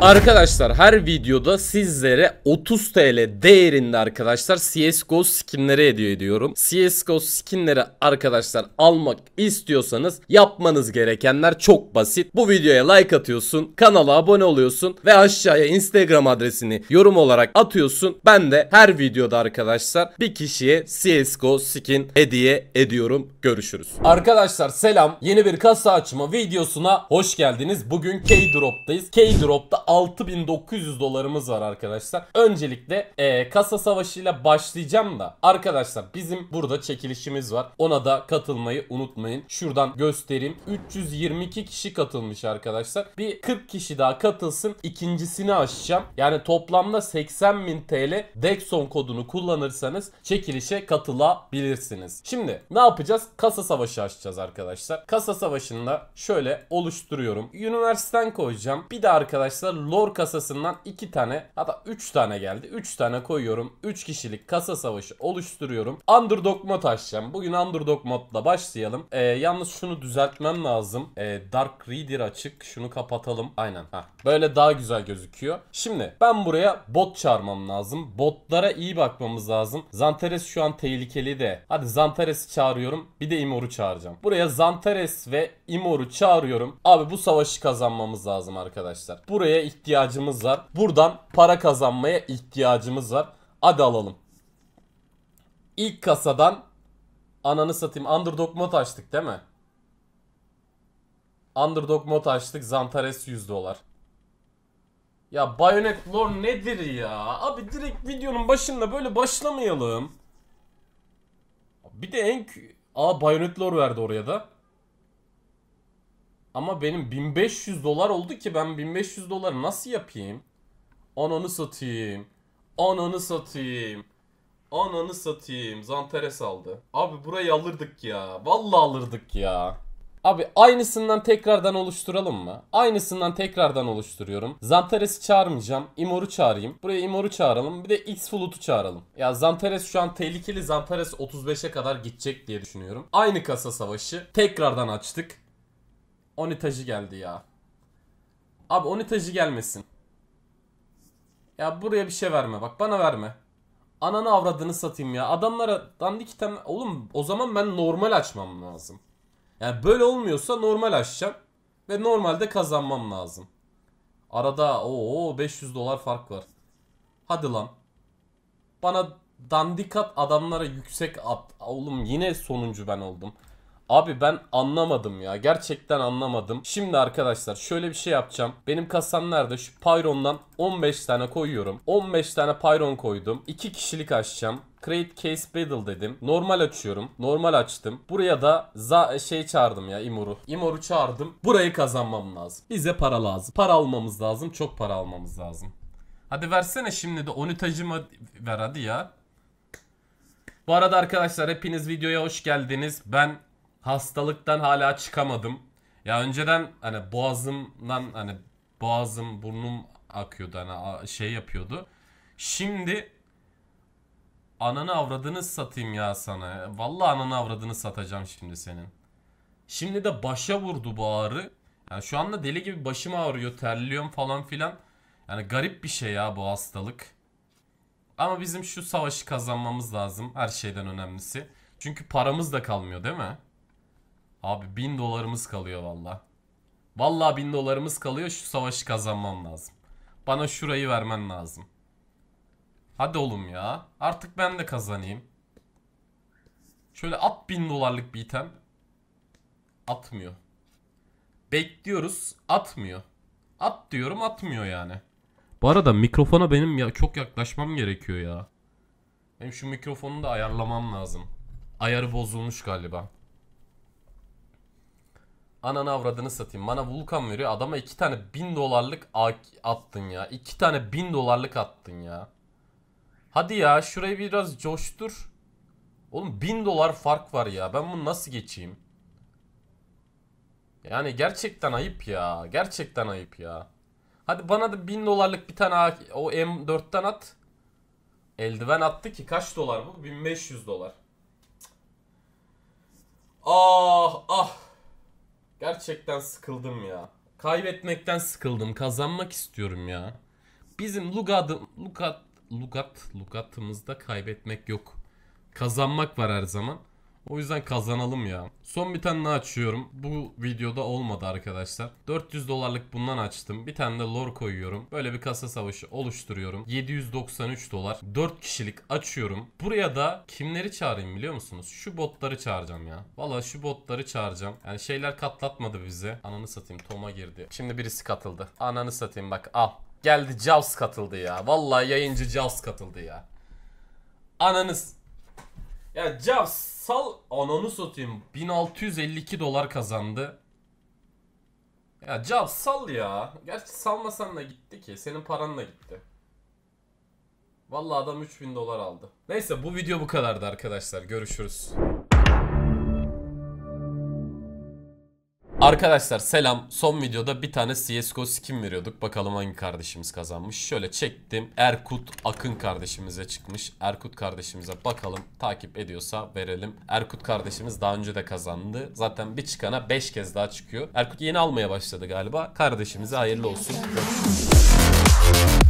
Arkadaşlar her videoda sizlere 30 TL değerinde arkadaşlar CSGO skinleri hediye ediyorum. CSGO skinleri arkadaşlar almak istiyorsanız yapmanız gerekenler çok basit. Bu videoya like atıyorsun, kanala abone oluyorsun ve aşağıya Instagram adresini yorum olarak atıyorsun. Ben de her videoda arkadaşlar bir kişiye CSGO skin hediye ediyorum. Görüşürüz. Arkadaşlar selam. Yeni bir kasa açma videosuna hoş geldiniz. Bugün K-Drop'tayız. K-Drop'ta 6900 dolarımız var arkadaşlar. Öncelikle e, kasa savaşıyla başlayacağım da arkadaşlar bizim burada çekilişimiz var. Ona da katılmayı unutmayın. Şuradan göstereyim. 322 kişi katılmış arkadaşlar. Bir 40 kişi daha katılsın. İkincisini açacağım. Yani toplamda 80.000 TL Dexon kodunu kullanırsanız çekilişe katılabilirsiniz. Şimdi ne yapacağız? Kasa savaşı açacağız arkadaşlar. Kasa savaşında şöyle oluşturuyorum. Üniversiteden koyacağım. Bir de arkadaşlar Arkadaşlar lore kasasından 2 tane hatta 3 tane geldi. 3 tane koyuyorum. 3 kişilik kasa savaşı oluşturuyorum. Underdog mod açacağım. Bugün Underdog modla başlayalım. Ee, yalnız şunu düzeltmem lazım. Ee, Dark Reader açık. Şunu kapatalım. Aynen. Heh. Böyle daha güzel gözüküyor. Şimdi ben buraya bot çağırmam lazım. Botlara iyi bakmamız lazım. Zantares şu an tehlikeli de. Hadi Zantares'i çağırıyorum. Bir de Imor'u çağıracağım. Buraya Zantares ve Imor'u çağırıyorum. Abi bu savaşı kazanmamız lazım arkadaşlar. Buraya ihtiyacımız var. Buradan para kazanmaya ihtiyacımız var. Hadi alalım. İlk kasadan ananı satayım. Underdog mod açtık değil mi? Underdog mod açtık. Zantares 100 dolar. Ya Bayonet Lore nedir ya? Abi direkt videonun başında böyle başlamayalım. Bir de en... Aa Bayonet Lore verdi oraya da. Ama benim 1500 dolar oldu ki ben 1500 doları nasıl yapayım? Ananı satayım. Ananı satayım. Ananı satayım. Zanteres aldı. Abi burayı alırdık ya. Vallahi alırdık ya. Abi aynısından tekrardan oluşturalım mı? Aynısından tekrardan oluşturuyorum. Zantares'i çağırmayacağım. Imor'u çağırayım. Buraya Imor'u çağıralım. Bir de X Flut'u çağıralım. Ya Zantares şu an tehlikeli. Zantares 35'e kadar gidecek diye düşünüyorum. Aynı kasa savaşı. Tekrardan açtık. Onitacı geldi ya. Abi onitacı gelmesin. Ya buraya bir şey verme. Bak bana verme. Ananı avradını satayım ya. Adamlara dandik item... Oğlum o zaman ben normal açmam lazım. Yani böyle olmuyorsa normal açacağım. Ve normalde kazanmam lazım. Arada ooo 500 dolar fark var. Hadi lan. Bana dandikat adamlara yüksek at. Oğlum yine sonuncu ben oldum. Abi ben anlamadım ya. Gerçekten anlamadım. Şimdi arkadaşlar şöyle bir şey yapacağım. Benim kasam nerede? Şu Pyron'dan 15 tane koyuyorum. 15 tane Pyron koydum. 2 kişilik açacağım. Create Case Battle dedim. Normal açıyorum. Normal açtım. Buraya da za şey çağırdım ya Imor'u. Imor'u çağırdım. Burayı kazanmam lazım. Bize para lazım. Para almamız lazım. Çok para almamız lazım. Hadi versene şimdi de onütacıma ver hadi ya. Bu arada arkadaşlar hepiniz videoya hoş geldiniz. Ben hastalıktan hala çıkamadım. Ya önceden hani boğazımdan hani boğazım burnum akıyordu hani şey yapıyordu. Şimdi ananı avradını satayım ya sana. Vallahi ananı avradını satacağım şimdi senin. Şimdi de başa vurdu bu ağrı. Yani şu anda deli gibi başım ağrıyor, terliyorum falan filan. Yani garip bir şey ya bu hastalık. Ama bizim şu savaşı kazanmamız lazım her şeyden önemlisi. Çünkü paramız da kalmıyor değil mi? Abi bin dolarımız kalıyor valla. Valla bin dolarımız kalıyor şu savaşı kazanmam lazım. Bana şurayı vermen lazım. Hadi oğlum ya. Artık ben de kazanayım. Şöyle at bin dolarlık bir item. Atmıyor. Bekliyoruz. Atmıyor. At diyorum atmıyor yani. Bu arada mikrofona benim ya çok yaklaşmam gerekiyor ya. Benim şu mikrofonu da ayarlamam lazım. Ayarı bozulmuş galiba. Ananı avradını satayım. Bana Vulkan veriyor. Adama iki tane bin dolarlık attın ya. İki tane bin dolarlık attın ya. Hadi ya şurayı biraz coştur. Oğlum bin dolar fark var ya. Ben bunu nasıl geçeyim? Yani gerçekten ayıp ya. Gerçekten ayıp ya. Hadi bana da bin dolarlık bir tane o M4'ten at. Eldiven attı ki kaç dolar bu? 1500 dolar. gerçekten sıkıldım ya. Kaybetmekten sıkıldım. Kazanmak istiyorum ya. Bizim lugadım, lugat, lugat, lugatımızda kaybetmek yok. Kazanmak var her zaman. O yüzden kazanalım ya. Son bir tane açıyorum. Bu videoda olmadı arkadaşlar. 400 dolarlık bundan açtım. Bir tane de lore koyuyorum. Böyle bir kasa savaşı oluşturuyorum. 793 dolar. 4 kişilik açıyorum. Buraya da kimleri çağırayım biliyor musunuz? Şu botları çağıracağım ya. Valla şu botları çağıracağım. Yani şeyler katlatmadı bizi. Ananı satayım Tom'a girdi. Şimdi birisi katıldı. Ananı satayım bak al. Geldi Jaws katıldı ya. Vallahi yayıncı Jaws katıldı ya. Ananız ya Cavs sal ananı satayım. 1652 dolar kazandı. Ya Cavs sal ya. Gerçi salmasan da gitti ki. Senin paranla gitti. Vallahi adam 3000 dolar aldı. Neyse bu video bu kadardı arkadaşlar. Görüşürüz. Arkadaşlar selam. Son videoda bir tane CSGO skin veriyorduk. Bakalım hangi kardeşimiz kazanmış. Şöyle çektim. Erkut Akın kardeşimize çıkmış. Erkut kardeşimize bakalım. Takip ediyorsa verelim. Erkut kardeşimiz daha önce de kazandı. Zaten bir çıkana 5 kez daha çıkıyor. Erkut yeni almaya başladı galiba. Kardeşimize hayırlı olsun. Görüşürüz.